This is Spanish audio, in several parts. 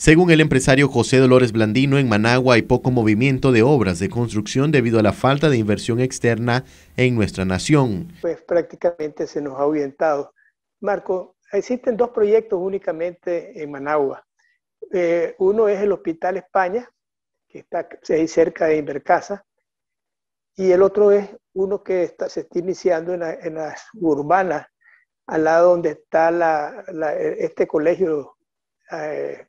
Según el empresario José Dolores Blandino, en Managua hay poco movimiento de obras de construcción debido a la falta de inversión externa en nuestra nación. Pues prácticamente se nos ha ahuyentado. Marco, existen dos proyectos únicamente en Managua. Eh, uno es el Hospital España, que está cerca de Invercasa, y el otro es uno que está, se está iniciando en las en la al lado donde está este colegio eh,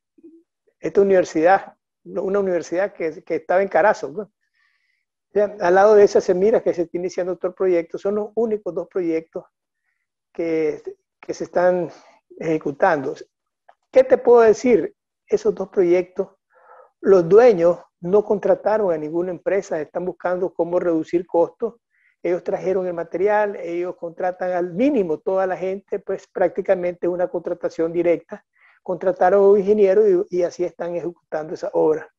esta universidad, una universidad que, estaba en Carazo. Pues. al lado de esa se mira que se está iniciando otro proyecto. Son los únicos dos proyectos que, que se están ejecutando. ¿Qué te puedo decir? Esos dos proyectos, los dueños no contrataron a ninguna empresa, están buscando cómo reducir costos. Ellos trajeron el material, ellos contratan al mínimo toda la gente, pues prácticamente una contratación directa contrataron un ingeniero y, así están ejecutando esa obra.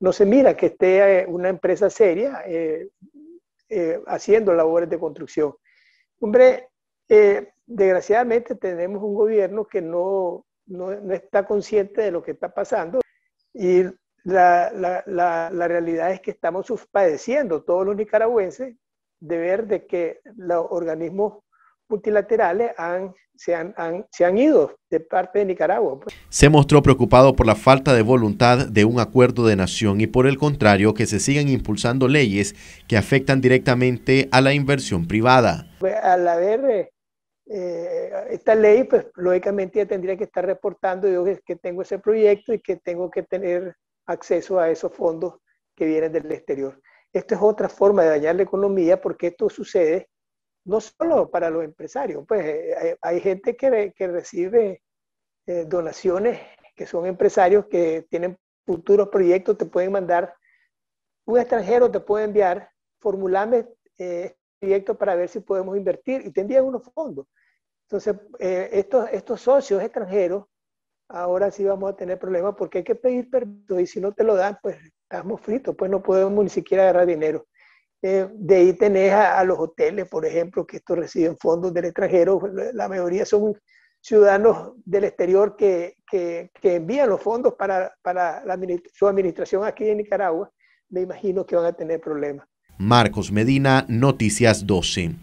No se mira que esté eh, una empresa seria eh, eh, haciendo labores de construcción. Hombre, desgraciadamente tenemos un gobierno que no, no, no, está consciente de lo que está pasando y la, la, la, la realidad es que estamos padeciendo todos los nicaragüenses de ver de que los organismos multilaterales han, se, han, se han ido de parte de Nicaragua. Pues. Se mostró preocupado por la falta de voluntad de un acuerdo de nación y por el contrario que se siguen impulsando leyes que afectan directamente a la inversión privada. Pues, al haber eh, eh, esta ley, pues lógicamente ya tendría que estar reportando yo que tengo ese proyecto y que tengo que tener acceso a esos fondos que vienen del exterior. Esto es otra forma de dañar la economía porque esto sucede no solo para los empresarios, pues eh, hay, gente que, recibe eh, donaciones que son empresarios que tienen futuros proyectos, te pueden mandar, un extranjero te puede enviar, formularme eh, este proyectos para ver si podemos invertir y te envían unos fondos. Entonces, eh, estos, estos socios extranjeros, ahora sí vamos a tener problemas porque hay que pedir permiso y si no te lo dan, pues estamos fritos, pues no podemos ni siquiera agarrar dinero. Eh, de ahí tenés a, los hoteles, por ejemplo, que estos reciben fondos del extranjero. Pues, la mayoría son ciudadanos del exterior que, que, envían los fondos para, su administración aquí en Nicaragua. Me imagino que van a tener problemas. Marcos Medina, Noticias 12.